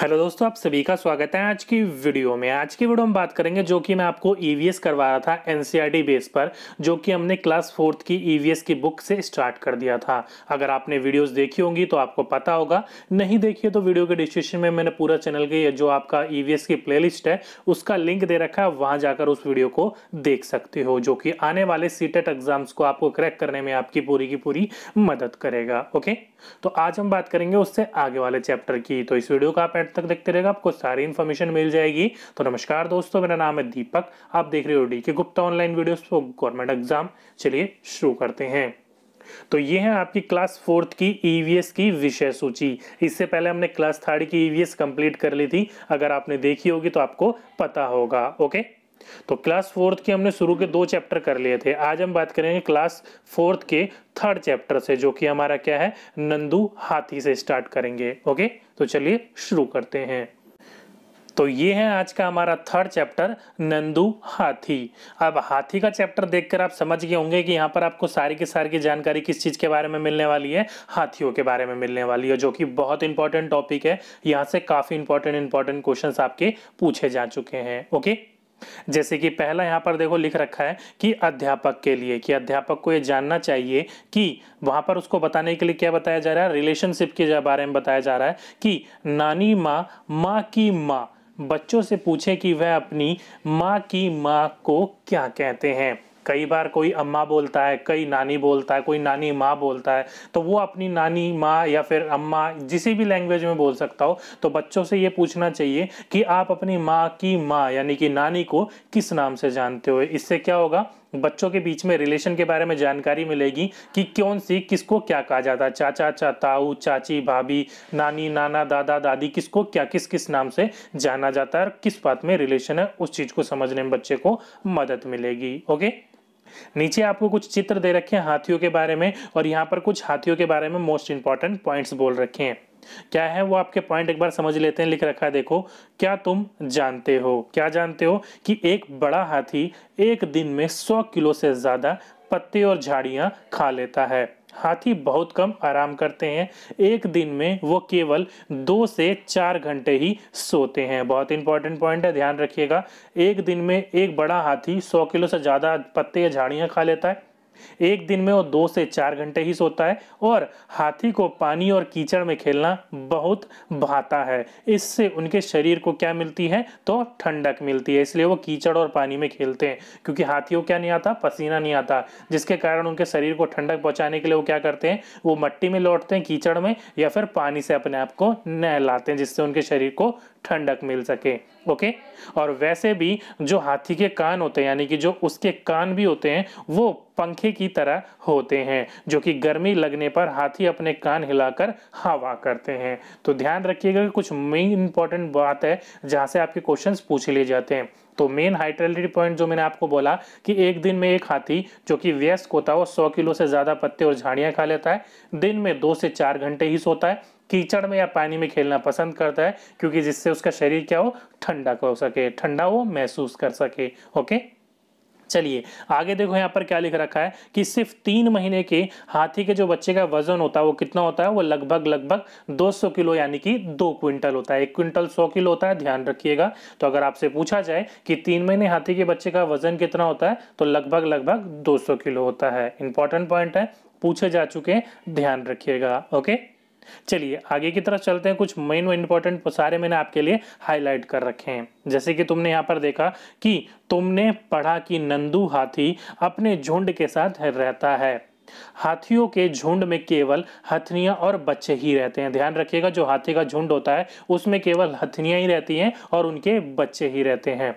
hello दोस्तों आप सभी का स्वागत है आज की वीडियो में आज की वीडियो में बात करेंगे जो कि मैं आपको ईवीएस e करवा रहा था एनसीईआरटी बेस e पर जो कि हमने क्लास फोर्थ की ईवीएस e की बुक से स्टार्ट कर दिया था अगर आपने वीडियोस देखी होंगी तो आपको पता होगा नहीं देखिए तो वीडियो के डिस्क्रिप्शन में मैंने पूरा चैनल की जो आपका ई की प्ले है उसका लिंक दे रखा है वहाँ जाकर उस वीडियो को देख सकते हो जो कि आने वाले सीटेट एग्जाम्स को आपको क्रैक करने में आपकी पूरी की पूरी मदद करेगा ओके तो आज हम बात करेंगे उससे आगे वाले चैप्टर की तो इस वीडियो को आप एंड तक देखते रहेगा आपको सारी इन्फॉर्मेशन मिल जाएगी तो नमस्कार दोस्तों मेरा नाम है दीपक आप देख रहे हो D K Gupta online video government exam चलिए शुरू करते हैं तो ये है आपकी क्लास फोर्थ की ईवीएस e की विषय सूची इससे पहले हमने क्लास थर्ड की ईवीएस e कंप्लीट कर ली थी अगर आपने देखी होगी तो आपको पता होगा ओके तो क्लास फोर्थ के हमने शुरू के दो चैप्टर कर लिए थे आज हम बात करेंगे क्लास फोर्थ के थर्ड चैप्टर से जो कि हमारा क्या है नंदू हाथी से स्टार्ट करेंगे ओके तो चलिए शुरू करते हैं तो ये है आज का हमारा थर्ड चैप्टर नंदू हाथी अब हाथी का चैप्टर देखकर आप समझ गए होंगे कि यहाँ पर आपको सारी की सारी की जानकारी किस चीज़ के बारे में मिलने वाली है हाथियों के बारे में मिलने वाली है जो कि बहुत इंपॉर्टेंट टॉपिक है यहाँ से काफ़ी इंपॉर्टेंट इंपॉर्टेंट क्वेश्चंस आपके पूछे जा चुके हैं ओके जैसे कि पहला यहाँ पर देखो लिख रखा है कि अध्यापक के लिए कि अध्यापक को ये जानना चाहिए कि वहाँ पर उसको बताने के लिए क्या बताया जा रहा है रिलेशनशिप के बारे में बताया जा रहा है कि नानी माँ माँ की माँ बच्चों से पूछे कि वह अपनी माँ की माँ को क्या कहते हैं कई बार कोई अम्मा बोलता है कई नानी बोलता है कोई नानी माँ बोलता है तो वो अपनी नानी माँ या फिर अम्मा जिस भी लैंग्वेज में बोल सकता हो तो बच्चों से ये पूछना चाहिए कि आप अपनी माँ की माँ यानी कि नानी को किस नाम से जानते हो इससे क्या होगा बच्चों के बीच में रिलेशन के बारे में जानकारी मिलेगी कि कौन सी किसको क्या कहा जाता है चाचा चाताऊ चाची भाभी नानी नाना दादा दादी किसको क्या किस किस नाम से जाना जाता है और किस बात में रिलेशन है उस चीज़ को समझने में बच्चे को मदद मिलेगी ओके नीचे आपको कुछ चित्र दे रखे हैं हाथियों के बारे में और यहाँ पर कुछ हाथियों के बारे में मोस्ट इंपॉर्टेंट पॉइंट्स बोल रखे हैं क्या है वो आपके पॉइंट एक बार समझ लेते हैं लिख रखा है देखो क्या तुम जानते हो क्या जानते हो कि एक बड़ा हाथी एक दिन में सौ किलो से ज़्यादा पत्ते और झाड़ियां खा लेता है हाथी बहुत कम आराम करते हैं एक दिन में वो केवल दो से चार घंटे ही सोते हैं बहुत इंपॉर्टेंट पॉइंट है ध्यान रखिएगा एक दिन में एक बड़ा हाथी सौ किलो से ज़्यादा पत्ते या झाड़ियाँ खा लेता है एक दिन में वो दो से चार घंटे ही सोता है और हाथी को पानी और कीचड़ में खेलना बहुत भाता है इससे उनके शरीर को क्या मिलती है तो ठंडक मिलती है इसलिए वो कीचड़ और पानी में खेलते हैं क्योंकि हाथियों क्या नहीं आता पसीना नहीं आता जिसके कारण उनके शरीर को ठंडक पहुँचाने के लिए वो क्या करते हैं वो मट्टी में लौटते हैं कीचड़ में या फिर पानी से अपने आप को नहलाते हैं जिससे उनके शरीर को ठंडक मिल सके ओके और वैसे भी जो हाथी के कान होते हैं यानी कि जो उसके कान भी होते हैं वो पंखे की तरह होते हैं जो कि गर्मी लगने पर हाथी अपने कान हिलाकर हवा करते हैं तो ध्यान रखिएगा कि कुछ मेन इंपॉर्टेंट बात है जहाँ से आपके क्वेश्चंस पूछ लिए जाते हैं तो मेन हाइट्रेलिटी पॉइंट जो मैंने आपको बोला कि एक दिन में एक हाथी जो कि व्यस्क होता है वो सौ किलो से ज़्यादा पत्ते और झाड़ियाँ खा लेता है दिन में दो से चार घंटे ही सोता है कीचड़ में या पानी में खेलना पसंद करता है क्योंकि जिससे उसका शरीर क्या हो ठंडा हो सके ठंडा वो महसूस कर सके ओके चलिए आगे देखो यहाँ पर क्या लिख रखा है कि सिर्फ तीन महीने के हाथी के जो बच्चे का वजन होता है वो कितना होता है वो लगभग लगभग 200 किलो यानी कि दो क्विंटल होता है एक क्विंटल 100 किलो होता है ध्यान रखिएगा तो अगर आपसे पूछा जाए कि तीन महीने हाथी के बच्चे का वजन कितना होता है तो लगभग लगभग दो किलो होता है इंपॉर्टेंट पॉइंट है पूछे जा चुके ध्यान रखिएगा ओके चलिए आगे की तरफ चलते हैं कुछ मेन इंपॉर्टेंट सारे मैंने आपके लिए हाईलाइट कर रखे हैं जैसे कि तुमने यहाँ पर देखा कि तुमने पढ़ा कि नंदू हाथी अपने झुंड के साथ रहता है हाथियों के झुंड में केवल हथनिया और बच्चे ही रहते हैं ध्यान रखिएगा जो हाथी का झुंड होता है उसमें केवल हथनिया ही रहती हैं और उनके बच्चे ही रहते हैं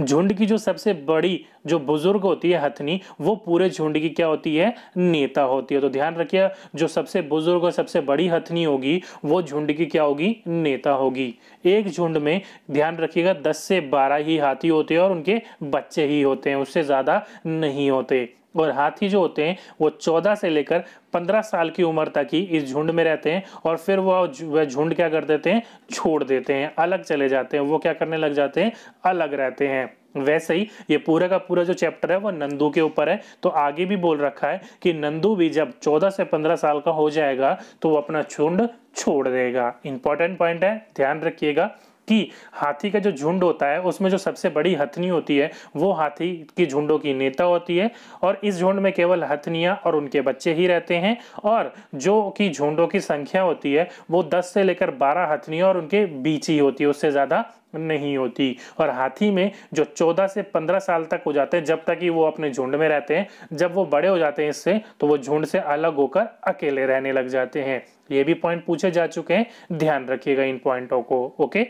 झुंड की जो सबसे बड़ी जो बुजुर्ग होती है हथनी वो पूरे झुंड की क्या होती है नेता होती है तो ध्यान रखिए जो सबसे बुजुर्ग और सबसे बड़ी हथनी होगी वो झुंड की क्या होगी नेता होगी एक झुंड में ध्यान रखिएगा दस से बारह ही हाथी होते हैं और उनके बच्चे ही होते हैं उससे ज़्यादा नहीं होते और हाथी जो होते हैं वो चौदह से लेकर पंद्रह साल की उम्र तक ही इस झुंड में रहते हैं और फिर वह झुंड क्या कर देते हैं छोड़ देते हैं अलग चले जाते हैं वो क्या करने लग जाते हैं अलग रहते हैं वैसे ही ये पूरा का पूरा जो चैप्टर है वो नंदू के ऊपर है तो आगे भी बोल रखा है कि नंदू भी जब 14 से 15 साल का हो जाएगा तो वो अपना झुंड छोड़ देगा इंपॉर्टेंट पॉइंट है ध्यान रखिएगा कि हाथी का जो झुंड होता है उसमें जो सबसे बड़ी हथनी होती है वो हाथी की झुंडों की नेता होती है और इस झुंड में केवल हथनियाँ और उनके बच्चे ही रहते हैं और जो कि झुंडों की संख्या होती है वो दस से लेकर बारह हथनियाँ और उनके बीच ही होती है उससे ज़्यादा नहीं होती और हाथी में जो 14 से 15 साल तक हो जाते हैं जब तक कि वो अपने झुंड में रहते हैं जब वो बड़े हो जाते हैं इससे तो वो झुंड से अलग होकर अकेले रहने लग जाते हैं ये भी पॉइंट पूछे जा चुके हैं ध्यान रखिएगा इन पॉइंटों को ओके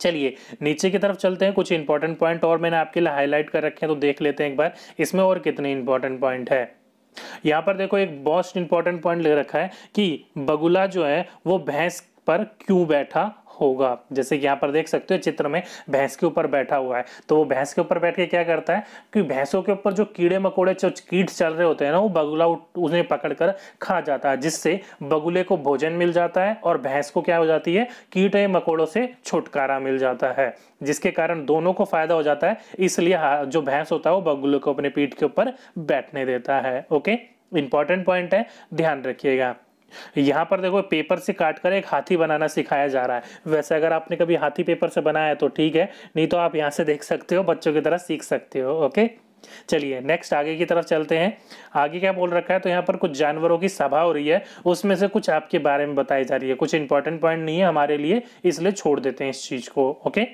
चलिए नीचे की तरफ चलते हैं कुछ इंपॉर्टेंट पॉइंट और मैंने आपके लिए हाईलाइट कर रखे हैं तो देख लेते हैं एक बार इसमें और कितने इंपॉर्टेंट पॉइंट है यहाँ पर देखो एक मोस्ट इंपॉर्टेंट पॉइंट ले रखा है कि बगुला जो है वो भैंस पर क्यों बैठा होगा जैसे कि यहाँ पर देख सकते हो चित्र में भैंस के ऊपर बैठा हुआ है तो वो भैंस के ऊपर बैठ के क्या करता है कि भैंसों के ऊपर जो कीड़े मकोड़े कीट चल रहे होते हैं ना वो बगुला उन्हें पकड़कर खा जाता है जिससे बगुले को भोजन मिल जाता है और भैंस को क्या हो जाती है कीट मकोड़ों से छुटकारा मिल जाता है जिसके कारण दोनों को फायदा हो जाता है इसलिए जो भैंस होता है वो बगुले को अपने पीठ के ऊपर बैठने देता है ओके इंपॉर्टेंट पॉइंट है ध्यान रखिएगा यहाँ पर देखो पेपर से काट कर एक हाथी बनाना सिखाया जा रहा है वैसे अगर आपने कभी हाथी पेपर से बनाया है तो ठीक है नहीं तो आप यहाँ से देख सकते हो बच्चों की तरह सीख सकते हो ओके चलिए नेक्स्ट आगे की तरफ चलते हैं आगे क्या बोल रखा है तो यहाँ पर कुछ जानवरों की सभा हो रही है उसमें से कुछ आपके बारे में बताई जा रही है कुछ इंपॉर्टेंट पॉइंट नहीं है हमारे लिए इसलिए छोड़ देते हैं इस चीज़ को ओके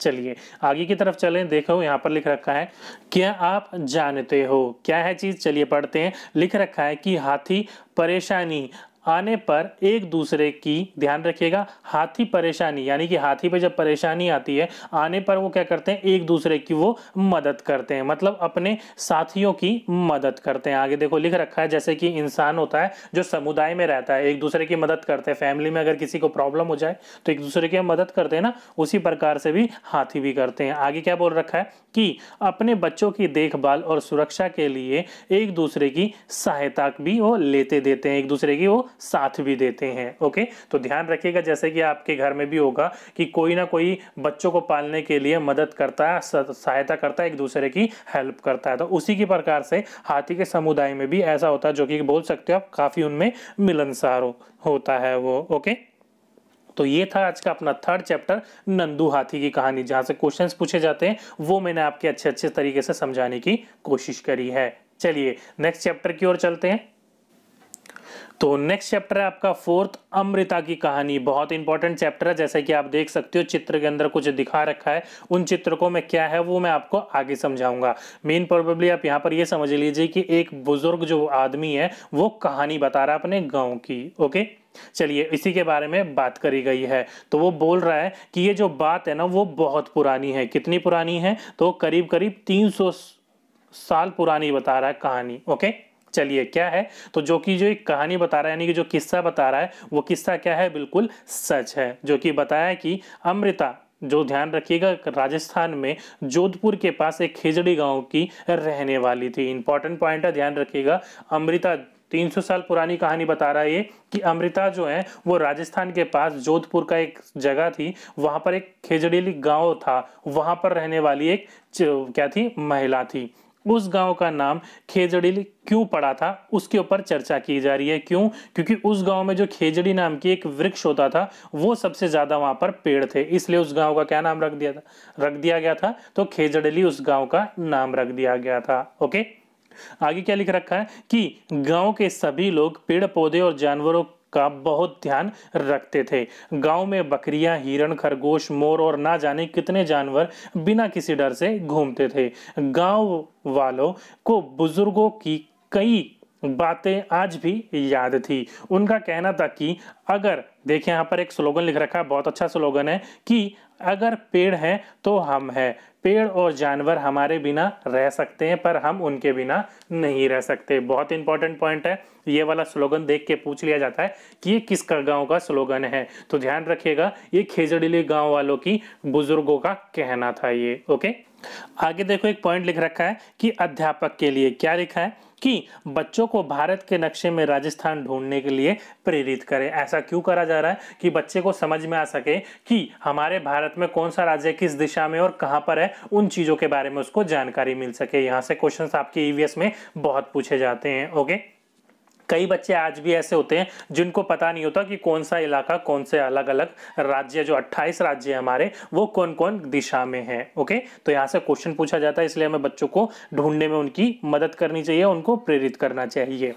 चलिए आगे की तरफ चलें देखो यहाँ पर लिख रखा है क्या आप जानते हो क्या है चीज़ चलिए पढ़ते हैं लिख रखा है कि हाथी परेशानी आने पर एक दूसरे की ध्यान रखिएगा हाथी परेशानी यानी कि हाथी पर जब परेशानी आती है आने पर वो क्या करते हैं एक दूसरे की वो मदद करते हैं मतलब अपने साथियों की मदद करते हैं आगे देखो लिख रखा है जैसे कि इंसान होता है जो समुदाय में रहता है एक दूसरे की मदद करते हैं फैमिली में अगर किसी को प्रॉब्लम हो जाए तो एक दूसरे की मदद करते हैं ना उसी प्रकार से भी हाथी भी करते हैं आगे क्या बोल रखा है कि अपने बच्चों की देखभाल और सुरक्षा के लिए एक दूसरे की सहायता भी वो लेते देते हैं एक दूसरे की वो साथ भी देते हैं ओके तो ध्यान रखिएगा जैसे कि आपके घर में भी होगा कि कोई ना कोई बच्चों को पालने के लिए मदद करता है सहायता करता है एक दूसरे की हेल्प करता है तो उसी के प्रकार से हाथी के समुदाय में भी ऐसा होता है जो कि बोल सकते हो आप काफ़ी उनमें मिलनसार हो, होता है वो ओके तो ये था आज का अपना थर्ड चैप्टर नंदू हाथी की कहानी जहाँ से क्वेश्चंस पूछे जाते हैं वो मैंने आपके अच्छे अच्छे तरीके से समझाने की कोशिश करी है चलिए नेक्स्ट चैप्टर की ओर चलते हैं तो नेक्स्ट चैप्टर है आपका फोर्थ अमृता की कहानी बहुत इंपॉर्टेंट चैप्टर है जैसे कि आप देख सकते हो चित्र के अंदर कुछ दिखा रखा है उन चित्रकों में क्या है वो मैं आपको आगे समझाऊंगा मेन प्रॉब्लली आप यहाँ पर ये समझ लीजिए कि एक बुजुर्ग जो आदमी है वो कहानी बता रहा है अपने गाँव की ओके चलिए इसी के बारे में बात करी गई है तो वो बोल रहा है कि ये जो बात है ना वो बहुत पुरानी है कितनी पुरानी है तो करीब करीब तीन साल पुरानी बता रहा है कहानी ओके चलिए क्या है तो जो कि जो एक कहानी बता रहा है यानी कि जो किस्सा बता रहा है वो किस्सा क्या है बिल्कुल सच है जो कि बताया कि अमृता जो ध्यान रखिएगा राजस्थान में जोधपुर के पास एक खेजड़ी गांव की रहने वाली थी इंपॉर्टेंट पॉइंट है ध्यान रखिएगा अमृता 300 साल पुरानी कहानी बता रहा है ये कि अमृता जो है वो राजस्थान के पास जोधपुर का एक जगह थी वहां पर एक खेजड़ीली गांव था वहां पर रहने वाली एक क्या थी महिला थी उस गांव का नाम खेजड़ी क्यों पड़ा था उसके ऊपर चर्चा की जा रही है क्यों क्योंकि उस गांव में जो खेजड़ी नाम की एक वृक्ष होता था वो सबसे ज्यादा वहां पर पेड़ थे इसलिए उस गांव का क्या नाम रख दिया था रख दिया गया था तो खेजड़ी उस गांव का नाम रख दिया गया था ओके आगे क्या लिख रखा है कि गांव के सभी लोग पेड़ पौधे और जानवरों का बहुत ध्यान रखते थे गांव में बकरियां हिरण खरगोश मोर और ना जाने कितने जानवर बिना किसी डर से घूमते थे गांव वालों को बुजुर्गों की कई बातें आज भी याद थी उनका कहना था कि अगर देखिए यहाँ पर एक स्लोगन लिख रखा है बहुत अच्छा स्लोगन है कि अगर पेड़ है तो हम है पेड़ और जानवर हमारे बिना रह सकते हैं पर हम उनके बिना नहीं रह सकते बहुत इंपॉर्टेंट पॉइंट है ये वाला स्लोगन देख के पूछ लिया जाता है कि ये किसका गांव का स्लोगन है तो ध्यान रखिएगा ये खेजड़ीली गांव वालों की बुजुर्गों का कहना था ये ओके आगे देखो एक पॉइंट लिख रखा है कि अध्यापक के लिए क्या लिखा है कि बच्चों को भारत के नक्शे में राजस्थान ढूंढने के लिए प्रेरित करें ऐसा क्यों करा जा रहा है कि बच्चे को समझ में आ सके कि हमारे भारत में कौन सा राज्य किस दिशा में और कहां पर है उन चीज़ों के बारे में उसको जानकारी मिल सके यहां से क्वेश्चन आपके ईवीएस e में बहुत पूछे जाते हैं ओके कई बच्चे आज भी ऐसे होते हैं जिनको पता नहीं होता कि कौन सा इलाका कौन से अलग अलग राज्य जो 28 राज्य है हमारे वो कौन कौन दिशा में है ओके तो यहाँ से क्वेश्चन पूछा जाता है इसलिए हमें बच्चों को ढूंढने में उनकी मदद करनी चाहिए उनको प्रेरित करना चाहिए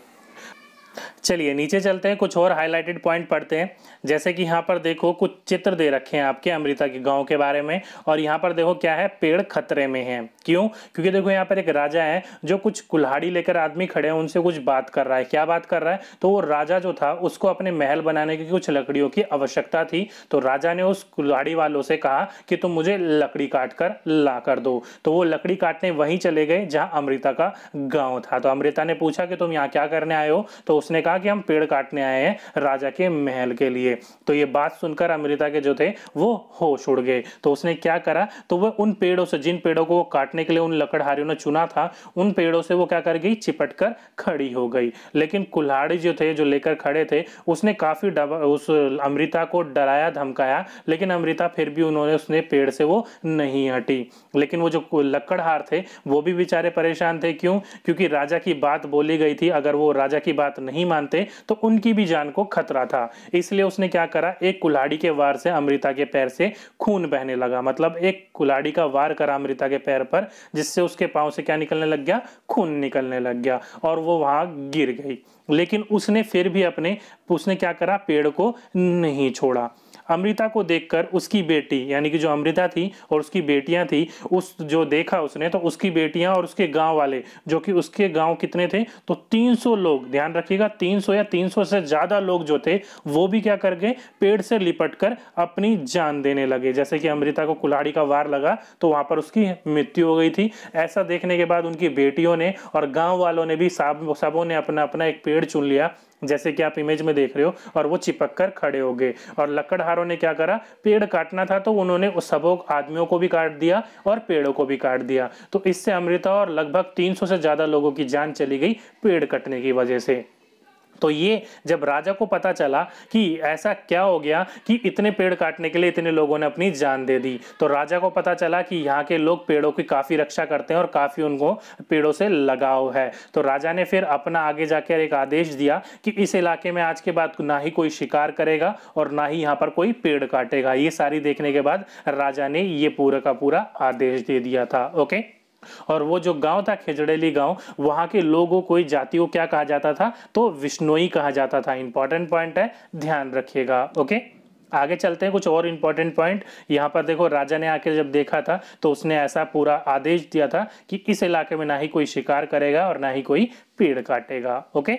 चलिए नीचे चलते हैं कुछ और हाईलाइटेड पॉइंट पढ़ते हैं जैसे कि यहाँ पर देखो कुछ चित्र दे रखे हैं आपके अमृता के गांव के बारे में और यहाँ पर देखो क्या है पेड़ खतरे में हैं क्यों क्योंकि देखो यहाँ पर एक राजा है जो कुछ कुल्हाड़ी लेकर आदमी खड़े हैं उनसे कुछ बात कर रहा है क्या बात कर रहा है तो वो राजा जो था उसको अपने महल बनाने की कुछ लकड़ियों की आवश्यकता थी तो राजा ने उस कुल्हाड़ी वालों से कहा कि तुम मुझे लकड़ी काट कर ला कर दो तो वो लकड़ी काटने वहीं चले गए जहाँ अमृता का गाँव था तो अमृता ने पूछा कि तुम यहाँ क्या करने आए हो तो उसने कहा कि हम पेड़ काटने आए हैं राजा के महल के लिए तो ये बात सुनकर अमृता के जो थे वो होश उड़ गए तो उसने क्या करा तो वह उन पेड़ों से जिन पेड़ों को वो काटने के लिए उन लकड़हारियों ने चुना था उन पेड़ों से वो क्या कर गई चिपट कर खड़ी हो गई लेकिन कुल्हाड़ी जो थे जो लेकर खड़े थे उसने काफ़ी उस अमृता को डराया धमकाया लेकिन अमृता फिर भी उन्होंने उसने पेड़ से वो नहीं हटी लेकिन वो जो लकड़हार थे वो भी बेचारे परेशान थे क्यों क्योंकि राजा की बात बोली गई थी अगर वो राजा की बात नहीं नहीं मानते तो उनकी भी जान को खतरा था इसलिए उसने क्या करा एक कुल्हाड़ी के वार से अमृता के पैर से खून बहने लगा मतलब एक कुल्हाड़ी का वार करा अमृता के पैर पर जिससे उसके पाँव से क्या निकलने लग गया खून निकलने लग गया और वो वहाँ गिर गई लेकिन उसने फिर भी अपने उसने क्या करा पेड़ को नहीं छोड़ा अमृता को देखकर उसकी बेटी यानी कि जो अमृता थी और उसकी बेटियां थी उस जो देखा उसने तो उसकी बेटियां और उसके गांव वाले जो कि उसके गांव कितने थे तो 300 लोग ध्यान रखिएगा 300 या 300 से ज़्यादा लोग जो थे वो भी क्या कर गए पेड़ से लिपट कर अपनी जान देने लगे जैसे कि अमृता को कुल्हाड़ी का वार लगा तो वहां पर उसकी मृत्यु हो गई थी ऐसा देखने के बाद उनकी बेटियों ने और गाँव वालों ने भी सब सबों ने अपना अपना एक पेड़ चुन लिया जैसे कि आप इमेज में देख रहे हो और वो चिपक कर खड़े हो गए और लकड़हारों ने क्या करा पेड़ काटना था तो उन्होंने उस सबों आदमियों को भी काट दिया और पेड़ों को भी काट दिया तो इससे अमृता और लगभग 300 से ज़्यादा लोगों की जान चली गई पेड़ कटने की वजह से तो ये जब राजा को पता चला कि ऐसा क्या हो गया कि इतने पेड़ काटने के लिए इतने लोगों ने अपनी जान दे दी तो राजा को पता चला कि यहाँ के लोग पेड़ों की काफ़ी रक्षा करते हैं और काफ़ी उनको पेड़ों से लगाव है तो राजा ने फिर अपना आगे जाकर एक आदेश दिया कि इस इलाके में आज के बाद ना ही कोई शिकार करेगा और ना ही यहाँ पर कोई पेड़ काटेगा ये सारी देखने के बाद राजा ने ये पूरा का पूरा आदेश दे दिया था ओके और वो जो गांव था खेजड़ेली गांव वहां के लोगों को जाति को क्या कहा जाता था तो विष्णोई कहा जाता था इंपॉर्टेंट पॉइंट है ध्यान रखिएगा ओके आगे चलते हैं कुछ और इंपॉर्टेंट पॉइंट यहाँ पर देखो राजा ने आके जब देखा था तो उसने ऐसा पूरा आदेश दिया था कि इस इलाके में ना ही कोई शिकार करेगा और ना ही कोई पेड़ काटेगा ओके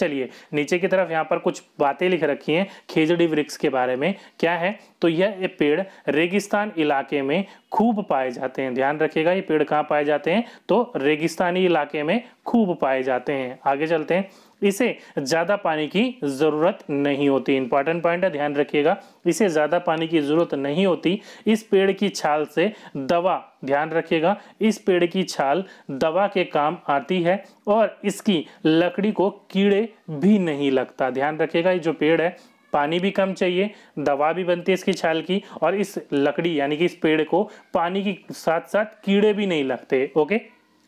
चलिए नीचे की तरफ यहाँ पर कुछ बातें लिख रखी हैं खेजड़ी वृक्ष के बारे में क्या है तो यह पेड़ रेगिस्तान इलाके में खूब पाए जाते हैं ध्यान रखिएगा ये पेड़ कहाँ पाए जाते हैं तो रेगिस्तानी इलाके में खूब पाए जाते हैं आगे चलते हैं इसे ज़्यादा पानी की ज़रूरत नहीं होती इंपॉर्टेंट पॉइंट है ध्यान रखिएगा इसे ज़्यादा पानी की ज़रूरत नहीं होती इस पेड़ की छाल से दवा ध्यान रखिएगा इस पेड़ की छाल दवा के काम आती है और इसकी लकड़ी को कीड़े भी नहीं लगता ध्यान रखिएगा ये जो पेड़ है पानी भी कम चाहिए दवा भी बनती है इसकी छाल की और इस लकड़ी यानी कि इस पेड़ को पानी के साथ साथ कीड़े भी नहीं लगते ओके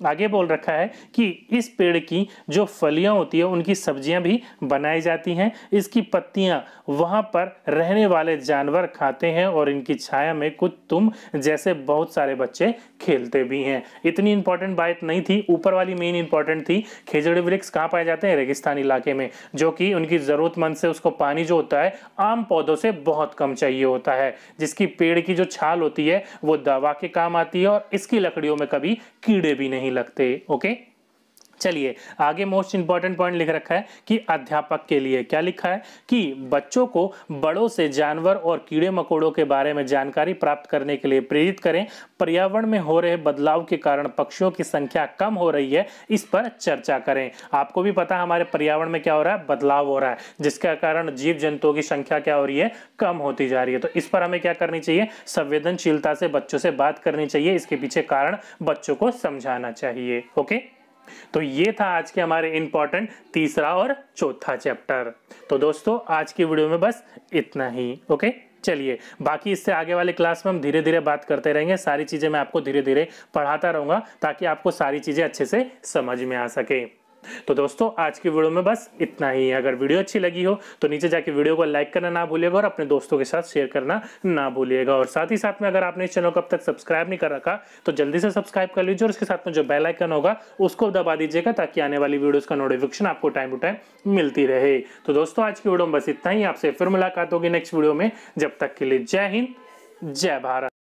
आगे बोल रखा है कि इस पेड़ की जो फलियां होती है उनकी सब्जियां भी बनाई जाती हैं इसकी पत्तियां वहां पर रहने वाले जानवर खाते हैं और इनकी छाया में कुछ तुम जैसे बहुत सारे बच्चे खेलते भी हैं इतनी इंपॉर्टेंट बात नहीं थी ऊपर वाली मेन इंपॉर्टेंट थी खेजड़ी वृक्ष कहाँ पाए जाते हैं रेगिस्तान इलाके में जो कि उनकी ज़रूरतमंद से उसको पानी जो होता है आम पौधों से बहुत कम चाहिए होता है जिसकी पेड़ की जो छाल होती है वो दवा के काम आती है और इसकी लकड़ियों में कभी कीड़े भी नहीं लगते ओके चलिए आगे मोस्ट इंपॉर्टेंट पॉइंट लिख रखा है कि अध्यापक के लिए क्या लिखा है कि बच्चों को बड़ों से जानवर और कीड़े मकोड़ों के बारे में जानकारी प्राप्त करने के लिए प्रेरित करें पर्यावरण में हो रहे बदलाव के कारण पक्षियों की संख्या कम हो रही है इस पर चर्चा करें आपको भी पता हमारे पर्यावरण में क्या हो रहा है बदलाव हो रहा है जिसके कारण जीव जंतुओं की संख्या क्या हो रही है कम होती जा रही है तो इस पर हमें क्या करनी चाहिए संवेदनशीलता से बच्चों से बात करनी चाहिए इसके पीछे कारण बच्चों को समझाना चाहिए ओके तो ये था आज के हमारे इंपॉर्टेंट तीसरा और चौथा चैप्टर तो दोस्तों आज की वीडियो में बस इतना ही ओके चलिए बाकी इससे आगे वाले क्लास में हम धीरे धीरे बात करते रहेंगे सारी चीज़ें मैं आपको धीरे धीरे पढ़ाता रहूंगा ताकि आपको सारी चीज़ें अच्छे से समझ में आ सके तो दोस्तों आज की वीडियो में बस इतना ही है अगर वीडियो अच्छी लगी हो तो नीचे जाके वीडियो को लाइक करना ना भूलिएगा और अपने दोस्तों के साथ शेयर करना ना भूलिएगा और साथ ही साथ में अगर आपने इस चैनल को अब तक सब्सक्राइब नहीं कर रखा तो जल्दी से सब्सक्राइब कर लीजिए और उसके साथ में जो बेल आइकन होगा उसको दबा दीजिएगा ताकि आने वाली वीडियोज़ का नोटिफिकेशन आपको टाइम टू टाइम मिलती रहे तो दोस्तों आज की वीडियो में बस इतना ही आपसे फिर मुलाकात होगी नेक्स्ट वीडियो में जब तक के लिए जय हिंद जय भारत